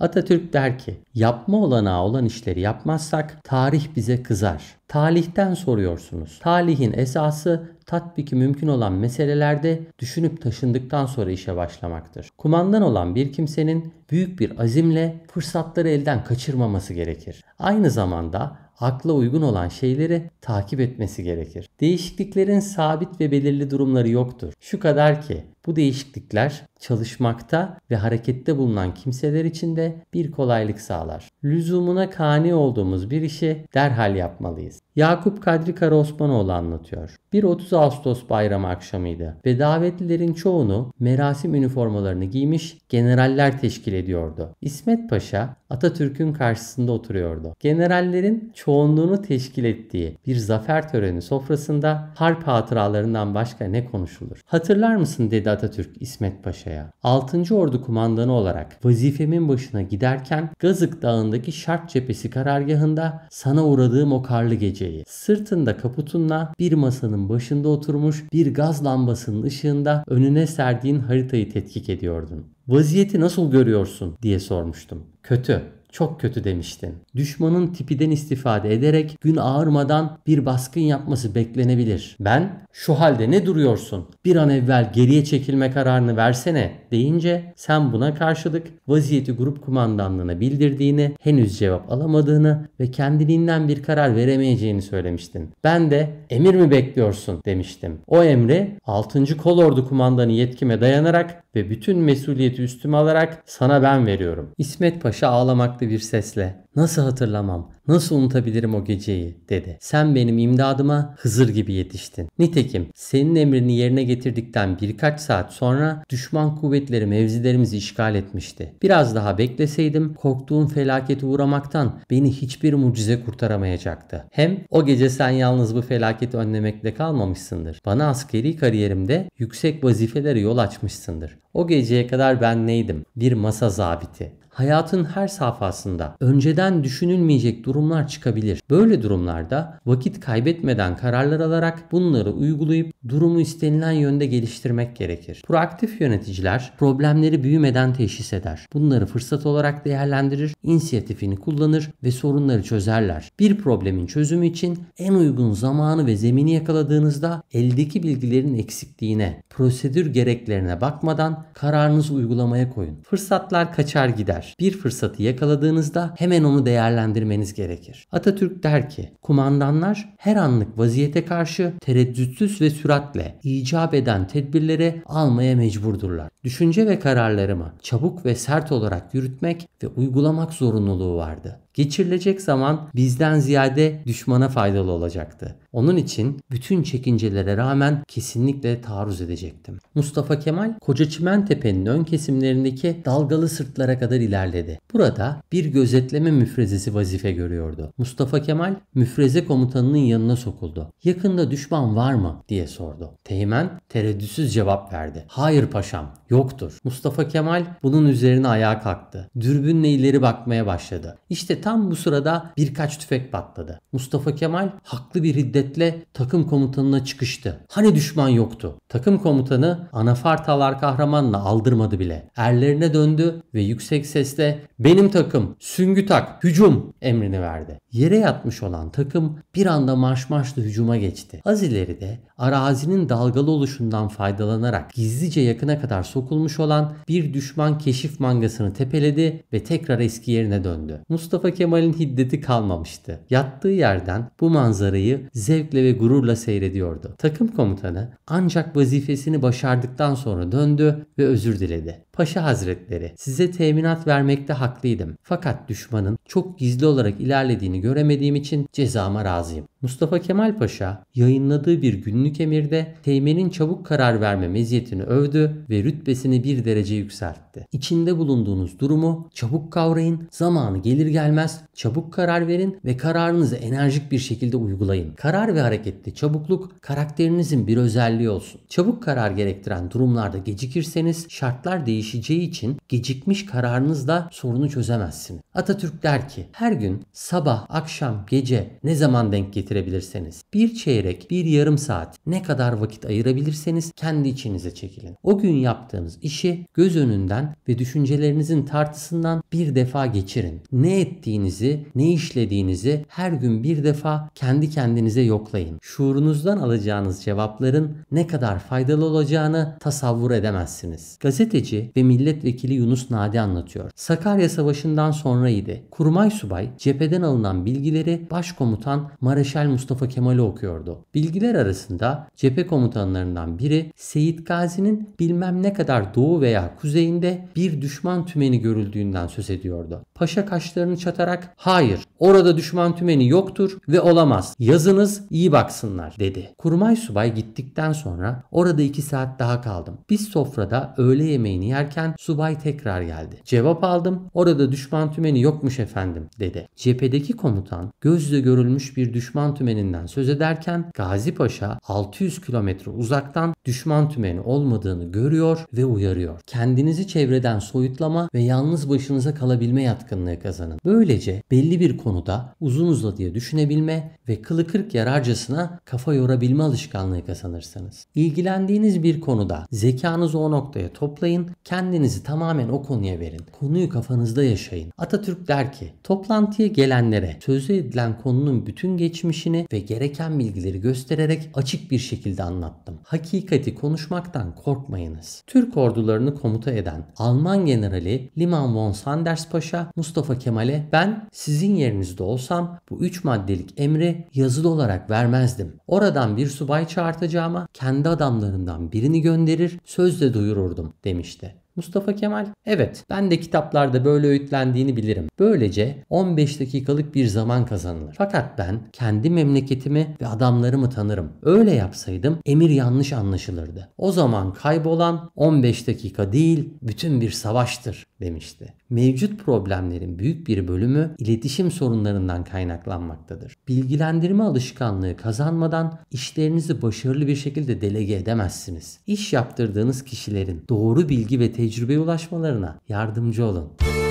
Atatürk der ki, yapma olanağı olan işleri yapmazsak tarih bize kızar. Talihten soruyorsunuz. Talihin esası tatbiki mümkün olan meselelerde düşünüp taşındıktan sonra işe başlamaktır. Kumandan olan bir kimsenin büyük bir azimle fırsatları elden kaçırmaması gerekir. Aynı zamanda akla uygun olan şeyleri takip etmesi gerekir. Değişikliklerin sabit ve belirli durumları yoktur. Şu kadar ki bu değişiklikler çalışmakta ve harekette bulunan kimseler için de bir kolaylık sağlar. Lüzumuna kani olduğumuz bir işi derhal yapmalıyız. Yakup Kadri Karaosmanoğlu anlatıyor. Bir 30 Ağustos bayramı akşamıydı ve davetlilerin çoğunu merasim üniformalarını giymiş generaller teşkil ediyordu. İsmet Paşa Atatürk'ün karşısında oturuyordu. Generallerin çoğunluğunu teşkil ettiği bir zafer töreni sofrasında harp hatıralarından başka ne konuşulur? Hatırlar mısın dedi Atatürk İsmet Paşa'ya. 6. Ordu kumandanı olarak vazifemin başına giderken Gazık Dağı'ndaki Şart Cephesi karargahında sana uğradığım o karlı geceyi. Sırtında kaputunla bir masanın başında oturmuş bir gaz lambasının ışığında önüne serdiğin haritayı tetkik ediyordun. Vaziyeti nasıl görüyorsun diye sormuştum kötü çok kötü demiştin. Düşmanın tipiden istifade ederek gün ağırmadan bir baskın yapması beklenebilir. Ben şu halde ne duruyorsun? Bir an evvel geriye çekilme kararını versene deyince sen buna karşılık vaziyeti grup kumandanlığına bildirdiğini, henüz cevap alamadığını ve kendiliğinden bir karar veremeyeceğini söylemiştin. Ben de emir mi bekliyorsun demiştim. O emri 6. Kolordu kumandanı yetkime dayanarak ve bütün mesuliyeti üstüme alarak sana ben veriyorum. İsmet Paşa ağlamakta farklı bir sesle ''Nasıl hatırlamam, nasıl unutabilirim o geceyi?'' dedi. ''Sen benim imdadıma Hızır gibi yetiştin. Nitekim senin emrini yerine getirdikten birkaç saat sonra düşman kuvvetleri mevzilerimizi işgal etmişti. Biraz daha bekleseydim korktuğum felakete uğramaktan beni hiçbir mucize kurtaramayacaktı. Hem o gece sen yalnız bu felaketi önlemekle kalmamışsındır. Bana askeri kariyerimde yüksek vazifelere yol açmışsındır. O geceye kadar ben neydim? Bir masa zabiti hayatın her safhasında önceden düşünülmeyecek durumlar çıkabilir. Böyle durumlarda vakit kaybetmeden kararlar alarak bunları uygulayıp durumu istenilen yönde geliştirmek gerekir. Proaktif yöneticiler problemleri büyümeden teşhis eder. Bunları fırsat olarak değerlendirir, inisiyatifini kullanır ve sorunları çözerler. Bir problemin çözümü için en uygun zamanı ve zemini yakaladığınızda eldeki bilgilerin eksikliğine, prosedür gereklerine bakmadan kararınızı uygulamaya koyun. Fırsatlar kaçar gider eder. Bir fırsatı yakaladığınızda hemen onu değerlendirmeniz gerekir. Atatürk der ki kumandanlar her anlık vaziyete karşı tereddütsüz ve süratle icap eden tedbirlere almaya mecburdurlar. Düşünce ve kararlarımı çabuk ve sert olarak yürütmek ve uygulamak zorunluluğu vardı. Geçirilecek zaman bizden ziyade düşmana faydalı olacaktı. Onun için bütün çekincelere rağmen kesinlikle taarruz edecektim. Mustafa Kemal Koca Çimentepe'nin ön kesimlerindeki dalgalı sırtlara kadar ilerledi. Burada bir gözetleme müfrezesi vazife görüyordu. Mustafa Kemal müfreze komutanının yanına sokuldu. Yakında düşman var mı diye sordu. Teğmen tereddütsüz cevap verdi. Hayır paşam yoktur. Mustafa Kemal bunun üzerine ayağa kalktı. Dürbünle ileri bakmaya başladı. İşte tam bu sırada birkaç tüfek patladı. Mustafa Kemal haklı bir hiddetle takım komutanına çıkıştı. Hani düşman yoktu? Takım komutanı Anafartalar kahramanla aldırmadı bile. Erlerine döndü ve yüksek sesle benim takım süngü tak hücum emrini verdi. Yere yatmış olan takım bir anda marş marşla hücuma geçti. Az ileride arazinin dalgalı oluşundan faydalanarak gizlice yakına kadar sokulmuş olan bir düşman keşif mangasını tepeledi ve tekrar eski yerine döndü. Mustafa Kemal'in hiddeti kalmamıştı. Yattığı yerden bu manzarayı zevkle ve gururla seyrediyordu. Takım komutanı ancak vazifesini başardıktan sonra döndü ve özür diledi. Paşa Hazretleri, size teminat vermekte haklıydım. Fakat düşmanın çok gizli olarak ilerlediğini göremediğim için cezama razıyım. Mustafa Kemal Paşa yayınladığı bir günlük emirde Teğmen'in çabuk karar verme meziyetini övdü ve rütbesini bir derece yükseltti. İçinde bulunduğunuz durumu çabuk kavrayın, zamanı gelir gelmez çabuk karar verin ve kararınızı enerjik bir şekilde uygulayın. Karar ve hareketli çabukluk karakterinizin bir özelliği olsun. Çabuk karar gerektiren durumlarda gecikirseniz şartlar değişeceği için gecikmiş kararınızla sorunu çözemezsiniz. Atatürk der ki her gün sabah akşam, gece ne zaman denk getirebilirseniz, bir çeyrek, bir yarım saat ne kadar vakit ayırabilirseniz kendi içinize çekilin. O gün yaptığınız işi göz önünden ve düşüncelerinizin tartısından bir defa geçirin. Ne ettiğinizi, ne işlediğinizi her gün bir defa kendi kendinize yoklayın. Şuurunuzdan alacağınız cevapların ne kadar faydalı olacağını tasavvur edemezsiniz. Gazeteci ve milletvekili Yunus Nadi anlatıyor. Sakarya Savaşı'ndan sonraydı. Kurmay Subay cepheden alınan alınan bilgileri başkomutan Mareşal Mustafa Kemal'e okuyordu. Bilgiler arasında cephe komutanlarından biri Seyit Gazi'nin bilmem ne kadar doğu veya kuzeyinde bir düşman tümeni görüldüğünden söz ediyordu. Paşa kaşlarını çatarak hayır orada düşman tümeni yoktur ve olamaz yazınız iyi baksınlar dedi. Kurmay subay gittikten sonra orada iki saat daha kaldım. Biz sofrada öğle yemeğini yerken subay tekrar geldi. Cevap aldım orada düşman tümeni yokmuş efendim dedi. Cephedeki komutan gözle görülmüş bir düşman tümeninden söz ederken Gazi Paşa 600 kilometre uzaktan düşman tümeni olmadığını görüyor ve uyarıyor. Kendinizi çevreden soyutlama ve yalnız başınıza kalabilme yatkınlığı kazanın. Böylece belli bir konuda uzun uzadıya düşünebilme ve kılı kırk yararcasına kafa yorabilme alışkanlığı kazanırsanız, İlgilendiğiniz bir konuda zekanızı o noktaya toplayın, kendinizi tamamen o konuya verin. Konuyu kafanızda yaşayın. Atatürk der ki, toplantıya gelenlere üzerine sözü edilen konunun bütün geçmişini ve gereken bilgileri göstererek açık bir şekilde anlattım. Hakikati konuşmaktan korkmayınız. Türk ordularını komuta eden Alman generali Liman von Sanders Paşa Mustafa Kemal'e ben sizin yerinizde olsam bu üç maddelik emri yazılı olarak vermezdim. Oradan bir subay çağırtacağıma kendi adamlarından birini gönderir sözle duyururdum demişti. Mustafa Kemal, evet ben de kitaplarda böyle öğütlendiğini bilirim. Böylece 15 dakikalık bir zaman kazanılır. Fakat ben kendi memleketimi ve adamlarımı tanırım. Öyle yapsaydım emir yanlış anlaşılırdı. O zaman kaybolan 15 dakika değil bütün bir savaştır demişti. Mevcut problemlerin büyük bir bölümü iletişim sorunlarından kaynaklanmaktadır. Bilgilendirme alışkanlığı kazanmadan işlerinizi başarılı bir şekilde delege edemezsiniz. İş yaptırdığınız kişilerin doğru bilgi ve tecrübe tecrübeye ulaşmalarına yardımcı olun.